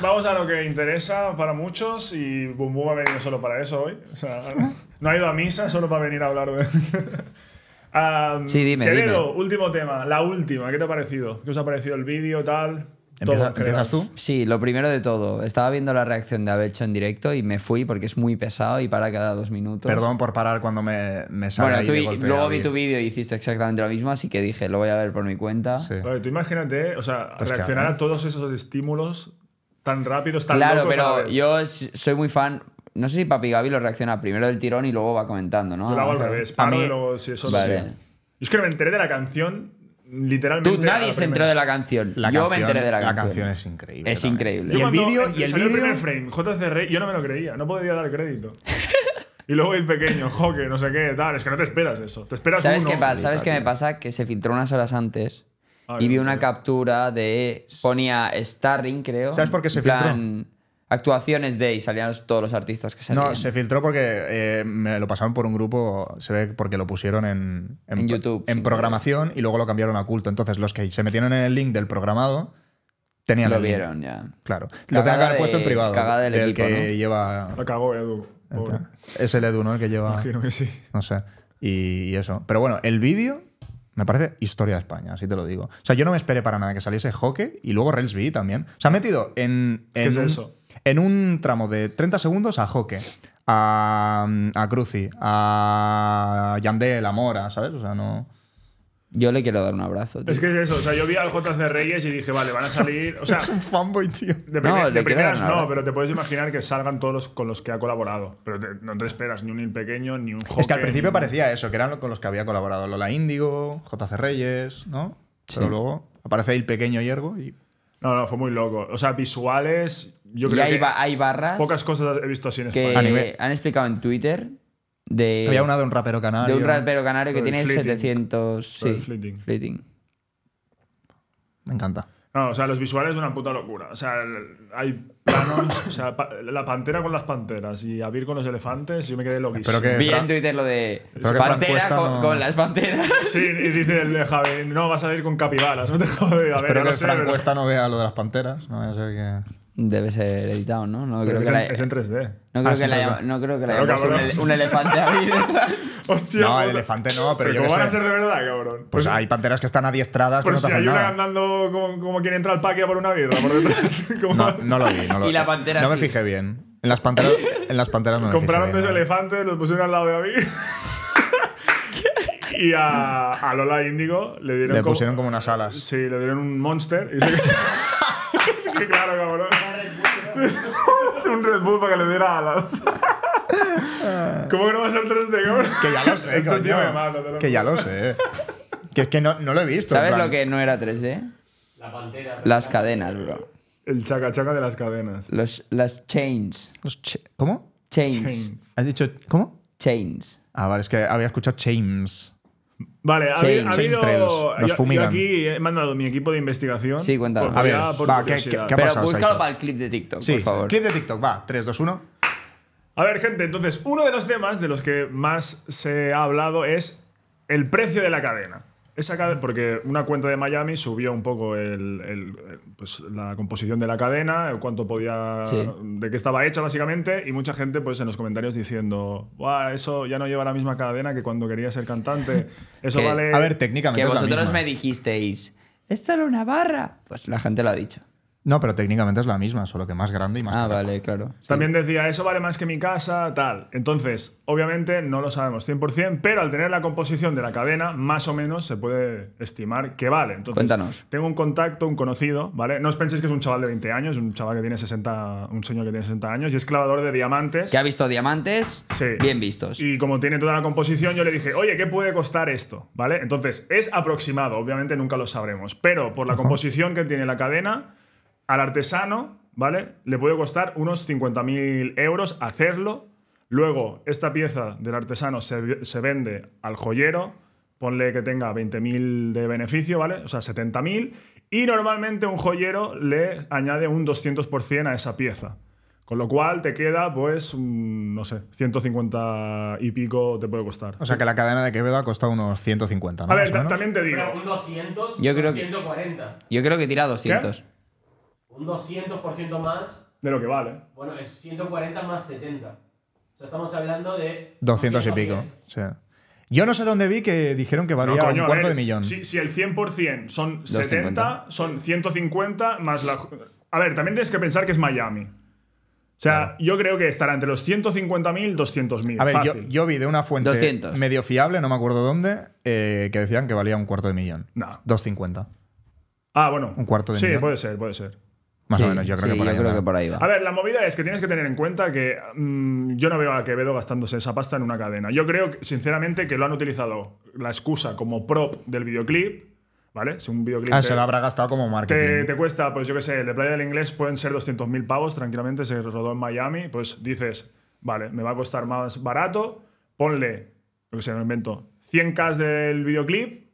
vamos a lo que interesa para muchos y Bum Bum ha venido solo para eso hoy. O sea, no ha ido a misa solo para venir a hablar de. Ah, sí, dime. Quevedo, último tema, la última. ¿Qué te ha parecido? ¿Qué os ha parecido el vídeo, tal? Todo, ¿Empiezas tú? Sí, lo primero de todo. Estaba viendo la reacción de Abelcho en directo y me fui porque es muy pesado y para cada dos minutos. Perdón por parar cuando me, me Bueno, luego vi tu vídeo y hiciste exactamente lo mismo, así que dije, lo voy a ver por mi cuenta. tú imagínate, o sea, pues reaccionar a todos esos estímulos tan rápidos, tan Claro, pero yo soy muy fan. No sé si Papi Gaby lo reacciona primero del tirón y luego va comentando, ¿no? Yo lo hago al revés, mí... y eso es que me enteré de la canción literalmente. Tú nadie se enteró de la canción. yo me enteré de la, canción. La canción es increíble. Es increíble. y el vídeo y el, video... el primer frame, JCR, yo no me lo creía, no podía dar crédito. y luego el pequeño, joque, no sé qué, tal. Es que no te esperas eso. Te esperas ¿Sabes qué ¿Sabes qué me pasa? Que se filtró unas horas antes Ah, y vi una captura de. Ponía Starring, creo. ¿Sabes por qué se plan, Actuaciones de y salían todos los artistas que salían. No, se filtró porque eh, me lo pasaron por un grupo, se ve porque lo pusieron en, en, YouTube. En programación y luego lo cambiaron a culto. Entonces, los que se metieron en el link del programado tenían. Lo vieron ya. Claro. lo tenían que haber puesto en privado. Cagada que lleva. Lo cagó Edu. Es el Edu, ¿no? El que lleva. Imagino que sí. No sé. y eso. Pero bueno, el vídeo me parece historia de España, así te lo digo. O sea, yo no me esperé para nada que saliese hockey y luego Rails también. Se ha metido en. eso? En un tramo de 30 segundos a hockey, a, a Cruci, a Yandel, a Mora, ¿sabes? O sea, no. Yo le quiero dar un abrazo. Es que es eso, o sea, yo vi al JC Reyes y dije, vale, van a salir. O sea, es un fanboy, tío. De, no, primeras no, pero te puedes imaginar que salgan todos los con los que ha colaborado. Pero no te esperas ni un pequeño, ni un Es que al principio parecía eso, que eran con los que había colaborado Lola Índigo, JC Reyes, ¿no? Pero luego aparece el pequeño Yergo y. No, no, fue muy loco. O sea, visuales. Yo creo y hay, barras. Pocas cosas he visto así en que Han explicado en Twitter de, Había una de un rapero canario. De un rapero canario que tiene 700. Sí, fleeting. Me encanta. No, o sea, los visuales es una puta locura. O sea, hay planos. o sea, la pantera con las panteras y abrir con los elefantes. Yo me quedé loquísimo. Pero que Vi en Twitter lo de pantera con, las panteras. Sí, y dices Javi, no, vas a ir con capibaras. No te jode. A ver, que Frank Cuesta no vea lo de las panteras. No vaya a ser que. Debe ser editado, ¿no? es en 3D. Ah, no creo que la haya, no creo que un, elefante ahí detrás. Hostia. No, el elefante no, pero, yo ¿Cómo que van a ser de verdad, cabrón? Pues, pues hay panteras que están adiestradas. Pero pues no si hay una andando como, quien entra al parque por una birra por detrás. no, no lo vi, no lo vi. Y la pantera. No me fijé bien. En las panteras, en las panteras no Compraron me dos elefantes, los pusieron al lado de mí y a, a Lola e Índigo le dieron. Le pusieron como, unas alas. Sí, le dieron un monster. Y se... claro, cabrón. Red Bull para que le diera alas. ¿Cómo que no va a ser 3D, Que ya lo sé, Que ya lo sé. Que es que no, no lo he visto. ¿Sabes lo que no era 3D? Eh? La pantera. Las cadenas, bro. El chaca chaca de las cadenas. Los, las chains. ¿Cómo? Chains. ¿Has dicho cómo? Chains. Ah, vale, es que había escuchado chains. Vale, ha, habido. yo, aquí he mandado mi equipo de investigación. Sí, cuéntalo. A ver, ¿qué, búscalo para el clip de TikTok, por favor. Sí. Clip de TikTok, va. 3, 2, 1. A ver, gente, entonces, uno de los temas de los que más se ha hablado es el precio de la cadena porque una cuenta de Miami subió un poco el, pues, la composición de la cadena, cuánto podía, de qué estaba hecha básicamente, y mucha gente pues en los comentarios diciendo, eso ya no lleva la misma cadena que cuando quería ser cantante. Eso vale. A ver, técnicamente. Que vosotros me dijisteis, es solo una barra. Pues la gente lo ha dicho. No, pero técnicamente es la misma, solo que más grande y más. Ah, vale, claro. También decía, eso vale más que mi casa, tal. Entonces, obviamente no lo sabemos 100%, pero al tener la composición de la cadena, más o menos se puede estimar que vale. Entonces, Cuéntanos. Tengo un contacto, un conocido, ¿vale? No os penséis que es un chaval de 20 años, un chaval que tiene 60, un señor que tiene 60 años y es clavador de diamantes. Que ha visto diamantes sí. bien vistos. Y como tiene toda la composición, yo le dije, oye, ¿qué puede costar esto? ¿Vale? Entonces, es aproximado, obviamente nunca lo sabremos, pero por la composición que tiene la cadena al artesano, ¿vale? Le puede costar unos 50.000 euros hacerlo. Luego, esta pieza del artesano se, vende al joyero, ponle que tenga 20.000 de beneficio, ¿vale? O sea, 70.000. Y normalmente un joyero le añade un 200% a esa pieza. Con lo cual te queda, pues, mm, no sé, 150 y pico te puede costar. O sea que la cadena de Quevedo ha costado unos 150, ¿no? A ver, también te digo. un 200, yo creo 140. Que, yo creo que tira 200. 200% más. De lo que vale. Bueno, es 140 más 70. O sea, estamos hablando de... 200 y pico. Yo no sé dónde vi que dijeron que valía un cuarto de millón. Si, el 100% son 70, son 150 más la... A ver, también tienes que pensar que es Miami. O sea, yo creo que estará entre los 150.000 200.000. A ver, Yo, vi de una fuente medio fiable, no me acuerdo dónde, eh, que decían que valía un cuarto de millón. No. 250. Ah, bueno. Un cuarto de millón. Sí, puede ser, puede ser. Más o menos, yo creo, que, por A ver, la movida es que tienes que tener en cuenta que mm, yo no veo a Quevedo gastándose esa pasta en una cadena. Yo creo, sinceramente, que lo han utilizado la excusa como prop del videoclip. ¿Vale? Si un videoclip. Ah, se lo habrá gastado como marketing. Te, te cuesta, pues yo qué sé, el de Playa del Inglés pueden ser 200.000 pavos tranquilamente, se rodó en Miami. Pues dices, vale, me va a costar más barato, ponle, lo que sea, no invento, 100K del videoclip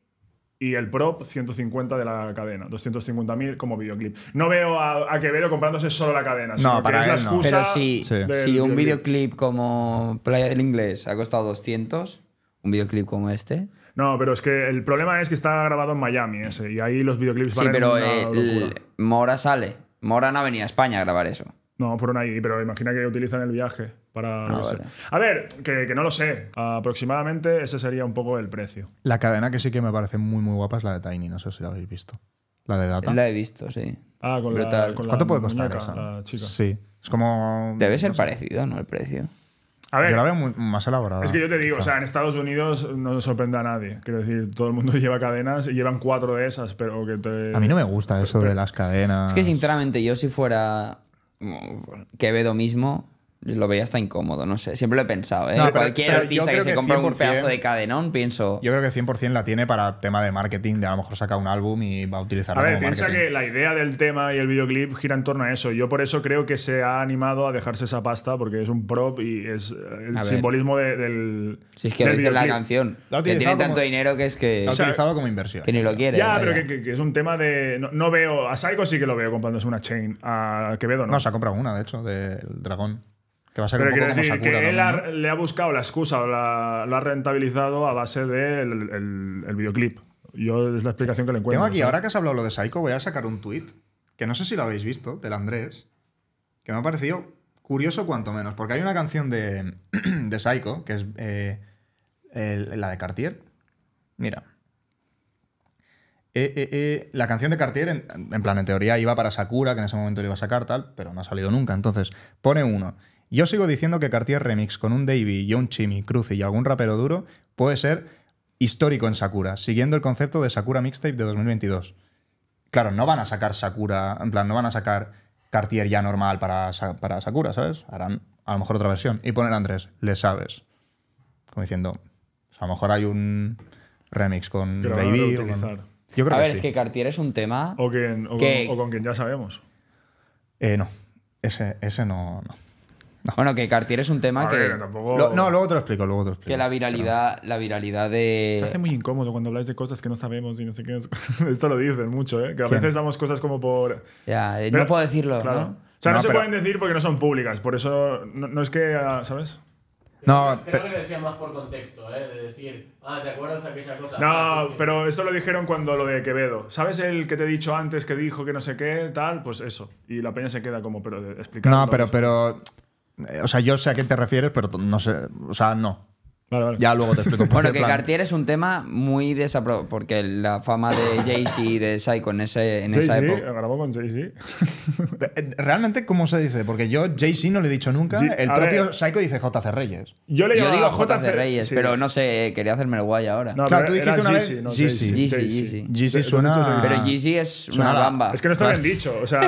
y el prop 150 de la cadena, 250.000 como videoclip. No veo a, Quevedo comprándose solo la cadena, no, para Pero si, un videoclip como Playa del Inglés ha costado 200, un videoclip como este. No, pero es que el problema es que está grabado en Miami ese, y ahí los videoclips sí, pero el, Mora sale. Mora no ha venido a España a grabar eso. No, fueron ahí, pero imagina que utilizan el viaje para... Ah, a ver, que, no lo sé. Aproximadamente ese sería un poco el precio. La cadena que sí que me parece muy, muy guapa es la de Tiny, no sé si la habéis visto. La de Data. La he visto, sí. Ah, con, la, ¿Cuánto puede costar muñeca, La chica. Sí. Es como... Debe ser parecido, ¿no? El precio. A ver, yo la veo más elaborada. Es que yo te digo, o sea, en Estados Unidos no sorprende a nadie. Quiero decir, todo el mundo lleva cadenas y llevan cuatro de esas, pero que A mí no me gusta eso de las cadenas. Es que sinceramente yo si fuera Quevedo mismo, lo veía hasta incómodo, no sé. Siempre lo he pensado, ¿eh? Cualquier artista que se compra un pedazo de cadenón, pienso. Yo creo que 100% la tiene para tema de marketing, de a lo mejor saca un álbum y va a utilizarlo. A ver, piensa que la idea del tema y el videoclip gira en torno a eso. Yo por eso creo que se ha animado a dejarse esa pasta porque es un prop y es el simbolismo del. Si es que lo dice la canción. que tiene tanto dinero que es que. Lo ha utilizado como inversión. Que ni lo quiere. Ya, pero que, es un tema de. No, veo. A Psycho sí que lo veo comprándose una chain. A Quevedo no. No, se ha comprado una, de hecho, del Dragón. Que un él le ha buscado la excusa o la, ha rentabilizado a base del el, videoclip. Yo es la explicación que le encuentro. Tengo aquí, ahora que has hablado lo de Psycho, voy a sacar un tweet que no sé si lo habéis visto, del Andrés, que me ha parecido curioso cuanto menos, porque hay una canción de, de Psycho, que es eh, la de Cartier. Mira. Eh, eh, la canción de Cartier, en, plan, en teoría iba para Sakura, que en ese momento lo iba a sacar tal, pero no ha salido nunca. Entonces, pone uno. Yo sigo diciendo que Cartier Remix con un Davy, un Chimi, Cruz y algún rapero duro puede ser histórico en Sakura, siguiendo el concepto de Sakura Mixtape de 2022. Claro, no van a sacar Sakura, en plan, no van a sacar Cartier ya normal para, Sakura, ¿sabes? Harán a lo mejor otra versión. Y poner Andrés, le sabes. Como diciendo, a lo mejor hay un remix con Davy Yo creo a que ver, es que Cartier es un tema. O, Con, quien ya sabemos. Eh, no, ese, ese no. Bueno, que Cartier es un tema que. Ver, tampoco... no, luego te lo explico, luego te lo explico. Que la viralidad, la viralidad de. Se hace muy incómodo cuando habláis de cosas que no sabemos y no sé qué. Esto lo dicen mucho, ¿eh? Que a veces damos cosas como por. Ya, eh, no puedo decirlo. ¿no? O sea, no, se pueden decir porque no son públicas. Por eso no, es que. Ah, ¿Sabes? No, creo que decían más por contexto, ¿eh? de decir, ah, ¿te acuerdas aquella cosa? No, ah, pero esto lo dijeron cuando lo de Quevedo. ¿Sabes el que te he dicho antes que dijo que no sé qué, tal? Pues eso. Y la peña se queda como, pero explicando. No, pero, pero eh, o sea, yo sé a qué te refieres, pero no sé. O sea, no. Ya luego te explico. bueno, que Cartier es un tema muy desaprobado, porque la fama de Jay-Z y de Psycho en, ese, en esa época... grabó con Jay-Z. Eh, ¿Realmente cómo se dice? Porque yo Jay-Z no le he dicho nunca. el propio Psycho dice JC Reyes. Yo, le digo JC Reyes, pero no sé, quería hacerme el guay ahora. No, claro, tú dijiste una vez Jay-Z suena... Pero Jay-Z es una bamba. Es que no está bien dicho. O sea,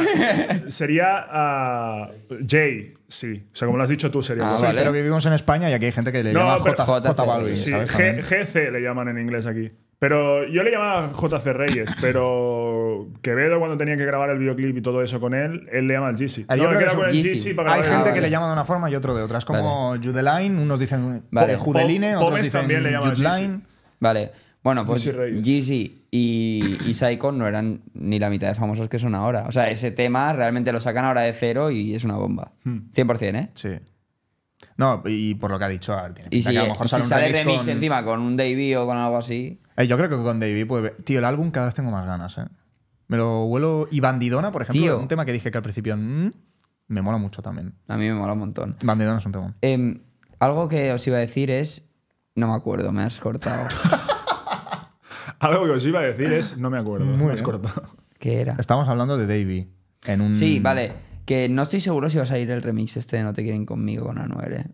sería ah, Jay... Sí, o sea, como lo has dicho tú, sería. Ah, sí, pero vivimos en España y aquí hay gente que le llama J. J Balvin. Sí, G, GC le llaman en inglés aquí. Pero yo le llamaba JC Reyes, pero Quevedo cuando tenía que grabar el videoclip y todo eso con él, él le llama al GC. Hay gente que le llama de una forma y otro de otra. Es como vale. Judeline, unos dicen vale. Judeline, otros dicen también le llama Judeline. Vale. Bueno, pues Jeezy y, y Psycho no eran ni la mitad de famosos que son ahora. O sea, ese tema realmente lo sacan ahora de cero y es una bomba. 100%, hmm. ¿eh? Sí. No, y por lo que ha dicho, a y si, a lo mejor sale, remix, encima con un Davey o con algo así. Eh, yo creo que con Davey puede. Tío, el álbum cada vez tengo más ganas, ¿eh? Me lo vuelo. Y Bandidona, por ejemplo, un tema que dije que al principio mm", me mola mucho también. A mí me mola un montón. Bandidona es un tema. Em, algo que os iba a decir es. No me acuerdo, me has cortado. Algo que os iba a decir es, no me acuerdo, Muy ¿Qué era? Estamos hablando de Davey. En un... Sí, vale. Que no estoy seguro si va a salir el remix este de No te quieren conmigo con Anuel, ¿eh?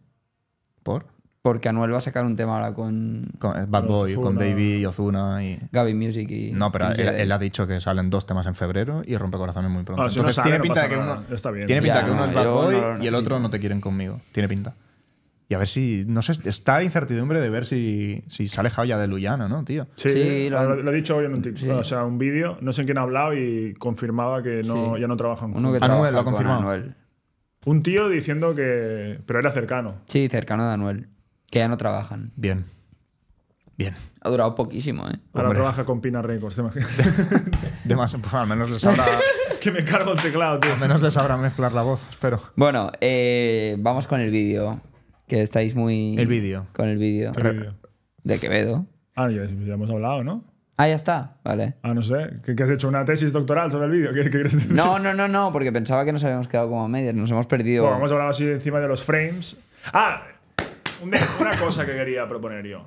¿Por? Porque Anuel va a sacar un tema ahora con... Bad Boy, con Davey y Ozuna y... Gaby Music y... No, pero él, ha dicho que salen dos temas en febrero y Rompe Corazones muy pronto. Ah, Entonces tiene pinta que uno... Tiene pinta que uno es Bad Boy y el otro No te quieren conmigo. Tiene pinta. Y a ver si, no sé, está la incertidumbre de ver si, si sale ya de Luyano, ¿no, tío? Sí, lo, he dicho hoy en un tip. O sea, un vídeo, no sé en quién ha hablado y confirmaba que no, ya no trabajan con Uno Anuel. lo ha confirmado. Anuel. Un tío diciendo que. Pero era cercano. Sí, cercano de Anuel. Que ya no trabajan. Bien. Bien. Ha durado poquísimo, ¿eh? Ahora trabaja con Pina Records, te imaginas. de más, pues, al menos les habrá. que me cargo el teclado, tío. Al menos les sabrá mezclar la voz, espero. Bueno, eh, vamos con el vídeo que estáis muy... El vídeo. Con el vídeo. De Quevedo. Ah, ya, hemos hablado, ¿no? Ah, ya está, vale. Ah, no sé. ¿Que has hecho? ¿Una tesis doctoral sobre el vídeo? No, no, no, no, porque pensaba que nos habíamos quedado como a medias, nos hemos perdido. Bueno, hemos hablado así encima de los frames. Ah, una, cosa que quería proponer yo.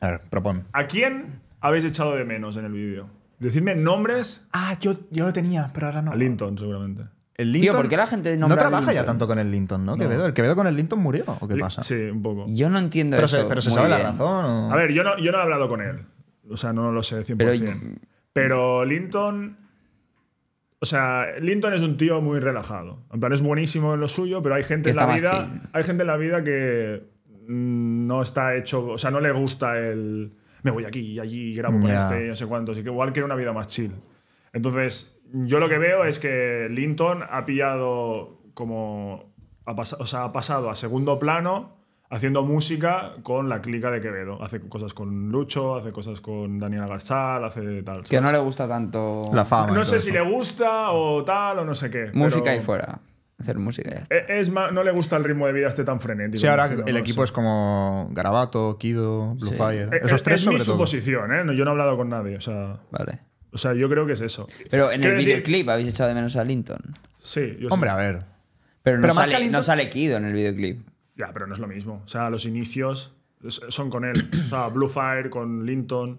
A ver, propon. ¿A quién habéis echado de menos en el vídeo? Decidme nombres. Ah, yo, yo lo tenía, pero ahora no. A Linton, seguramente. El Tío, ¿por qué la gente no trabaja ya tanto con el Linton, no? veo ¿El veo con el Linton murió? ¿O qué pasa? Sí, un poco. Yo no entiendo eso. pero se sabe la razón. A ver, yo no, yo no he hablado con él. O sea, no lo sé 100%. Pero, Linton. O sea, Linton es un tío muy relajado. En plan, es buenísimo en lo suyo, pero hay gente en la vida. Hay gente en la vida que mm, no está hecho. O sea, no le gusta el. Me voy aquí y allí grabo con este, no sé cuánto. así que igual quiere una vida más chill. Entonces, yo lo que veo es que Linton ha pillado como. Ha o sea, ha pasado a segundo plano haciendo música con la clica de Quevedo. Hace cosas con Lucho, hace cosas con Daniela Garzal, hace tal. Que no le gusta tanto la fama. No sé si le gusta o tal o no sé qué. Música y fuera. Hacer música ya e-, Es, no le gusta el ritmo de vida este tan frenético. Sí, ahora el equipo es como Garabato, Kido, Blue Fire… E-, Esos tres e-, sobre mi suposición, ¿eh? yo no he hablado con nadie, o sea... Vale. O sea, yo creo que es eso. Pero en el videoclip habéis echado de menos a Linton. Sí, yo Hombre, a ver. Pero, no, sale, no, sale, Kido en el videoclip. Ya, pero no es lo mismo. O sea, los inicios son con él. O sea, Blue Fire con Linton.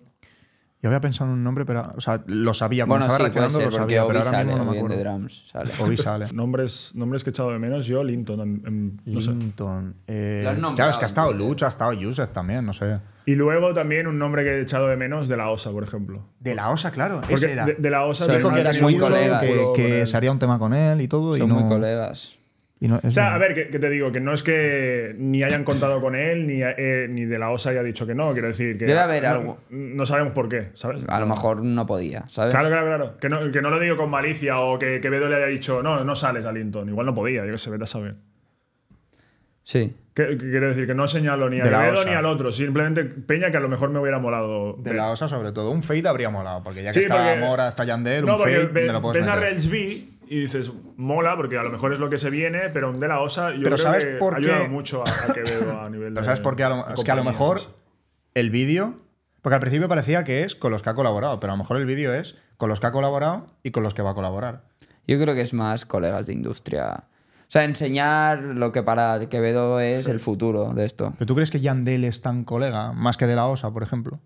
Yo había pensado en un nombre, pero. O sea, lo sabía. Cuando bueno, estaba sí, lo sabía, pero ahora mismo no me acuerdo. De drums, sale. sale. nombres, que he echado de menos yo, Linton. Linton. Eh, claro, es que ha estado Lucho, ha estado Yusef también, no sé. Y luego también un nombre que he echado de menos de la OSA, por ejemplo. De la OSA, claro. De, la OSA. O dijo que muy colega. Que, sería se haría un tema con él y todo. Son y no... muy colegas o sea, a ver, ¿qué te digo, que no es que ni hayan contado con él, ni, eh, de la OSA haya dicho que no, quiero decir que... Debe haber algo. No sabemos por qué, ¿sabes? A lo mejor no podía, ¿sabes? Claro, claro, claro. Que no, lo digo con malicia o que, que Bedo le haya dicho, no, no sales a Linton, igual no podía, yo que sé, vete a saber. Sí. quiero decir que no señalo ni a Bedo ni al otro, simplemente Peña que a lo mejor me hubiera molado. De, la OSA sobre todo, un fade habría molado, porque ya que está Mora, está Yandel, un fade me lo puedes y dices, mola, porque a lo mejor es lo que se viene, pero de la osa yo pero creo sabes que por ha ayudado mucho a, Quevedo a nivel pero ¿sabes por qué? es que a lo mejor el vídeo... Porque al principio parecía que es con los que ha colaborado, pero a lo mejor el vídeo es con los que ha colaborado y con los que va a colaborar. Yo creo que es más colegas de industria. O sea, enseñar lo que para Quevedo es el futuro de esto. ¿Pero tú crees que Yandel es tan colega, más que de la OSA, por ejemplo?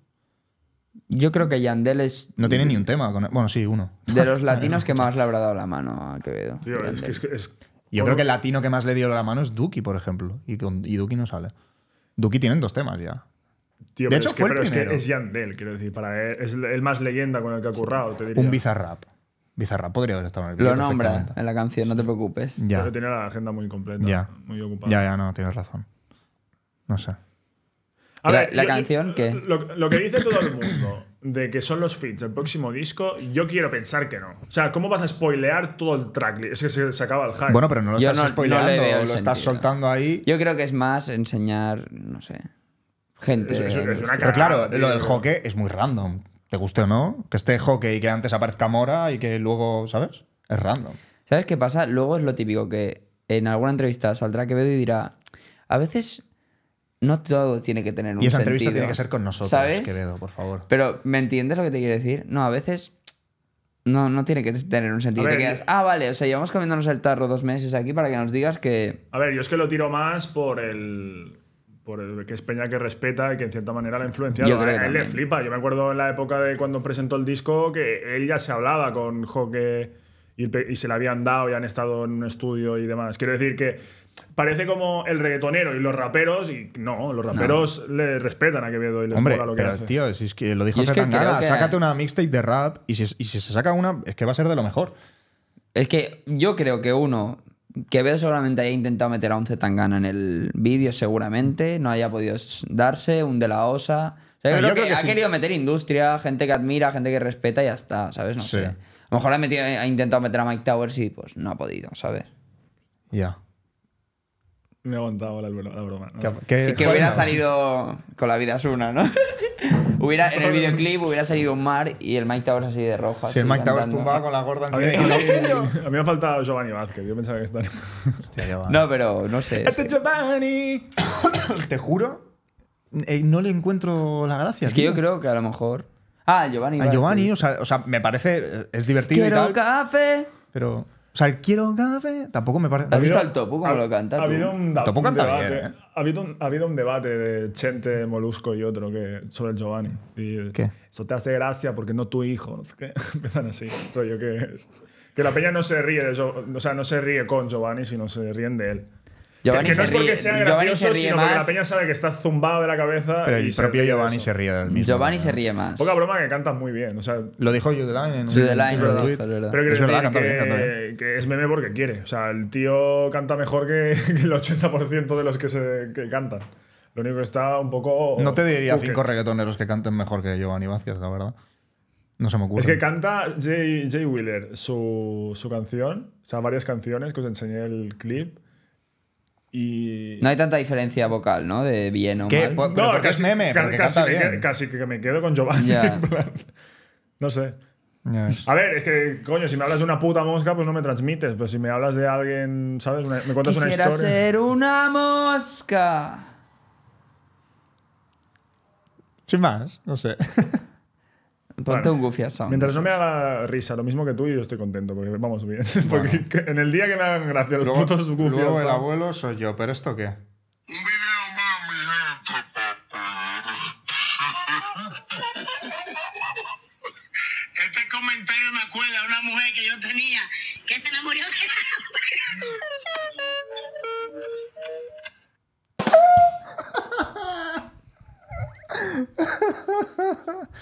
Yo creo que Yandel es. No tiene ni un tema. Bueno, sí, uno. De los latinos que más le habrá dado la mano a Quevedo. Yo creo que el latino que más le dio la mano es Duki, por ejemplo. Y, con... y Duki no sale. Duki tienen dos temas ya. de hecho, fue el es Yandel, quiero decir. es el más leyenda con el que ha currado, te diría. Un bizarrap. Bizarrap podría haber estado en el Lo nombra en la canción, no te preocupes. Ya. Pero la agenda muy completa, muy ocupada. Ya, ya, no, tienes razón. No sé. A ver, la, canción que. Lo, que dice todo el mundo de que son los feats del próximo disco, yo quiero pensar que no. O sea, ¿cómo vas a spoilear todo el track? Es que se, acaba el hype. Bueno, pero no lo estás spoileando, lo estás soltando ahí. Yo creo que es más enseñar, no sé. Gente. pero claro, lo del hockey es muy random. ¿Te guste o no? Que esté hockey y que antes aparezca Mora y que luego, ¿sabes? Es random. ¿Sabes qué pasa? Luego es lo típico que en alguna entrevista saldrá Quevedo y dirá. A veces no todo tiene que tener un sentido. Y esa entrevista tiene que ser con nosotros, ¿sabes? por favor. Pero, ¿me entiendes lo que te quiero decir? No, a veces no, no tiene que tener un sentido. ah, vale, o sea, llevamos comiéndonos el tarro dos meses aquí para que nos digas que. A ver, yo es que lo tiro más por el. Por el que es Peña que respeta y que en cierta manera la ha influenciado. Yo a él le flipa. Yo me acuerdo en la época de cuando presentó el disco que él ya se hablaba con Joque y, se la habían dado y han estado en un estudio y demás. Quiero decir que parece como el reggaetonero y los raperos y no, los raperos le respetan a Quevedo y les Hombre, lo que pero tío, si es que lo dijo Zetangana, sácate una mixtape de rap y si, y si se saca una, es que va a ser de lo mejor. Es que yo creo que uno, Quevedo seguramente haya intentado meter a un Zetangana en el vídeo seguramente, no haya podido darse, un de la osa. ha querido meter industria, gente que admira, gente que respeta y ya está, ¿sabes? No sé. A lo mejor ha, intentado meter a Mike Towers y pues no ha podido, ¿sabes? Ya. Me ha aguantado la, broma. que hubiera salido con la vida es una, ¿no? hubiera, en el videoclip hubiera salido un mar y el Mike Towers así de rojo. Si el Mike Towers tumbaba con la gorda encima. A, mí me ha faltado Giovanni Vázquez. Yo pensaba que estaba. Hostia, No, pero no sé. ¡Este Giovanni! Te juro, eh, no le encuentro la gracia. Es que yo creo que a lo mejor. Ah, Giovanni. A Giovanni, o sea, o sea, me parece. Es divertido Quiero y tal. café. Pero. O sea, el quiero café tampoco me parece. ¿Has visto al Topo como lo canta? Ha habido un, canta Bien, ¿eh? ha, habido un, debate de Chente, Molusco y otro que, sobre el Giovanni. ¿Qué? Eso te hace gracia porque no tu hijo. No Empiezan así. que, que la peña no se ríe o sea, no se ríe con Giovanni, sino se ríen de él. Giovanni que no es porque sea gracioso, sino más. la peña sabe que está zumbado de la cabeza. Pero el propio Giovanni se ríe del mismo. Giovanni se ríe más. Poca broma que canta muy bien. lo dijo Judeline en un, Line, Pero es verdad, que, canta bien. que es meme porque quiere. O sea, el tío canta mejor que, el 80% de los que, se, que cantan. Lo único que está un poco. No te diría cinco reggaetoneros que canten mejor que Giovanni Vázquez, la verdad. No se me ocurre. Es que canta Jay, Jay Wheeler su, su canción, o sea, varias canciones que os enseñé el clip. No hay tanta diferencia vocal, ¿no? De bien o mal. Por, no, es meme, porque casi, Que, me quedo con Giovanni. no sé. A ver, es que, coño, si me hablas de una puta mosca, pues no me transmites. Pero si me hablas de alguien, ¿sabes? me cuentas una historia. ser una mosca. Sin más, no sé. Ponte un goofy Mientras no me haga risa lo mismo que tú, yo estoy contento, porque vamos bien. porque en el día que me hagan gracia los luego, putos goofy el abuelo soy yo, pero ¿esto qué? Un video Este comentario me acuerda a una mujer que yo tenía que se enamoró de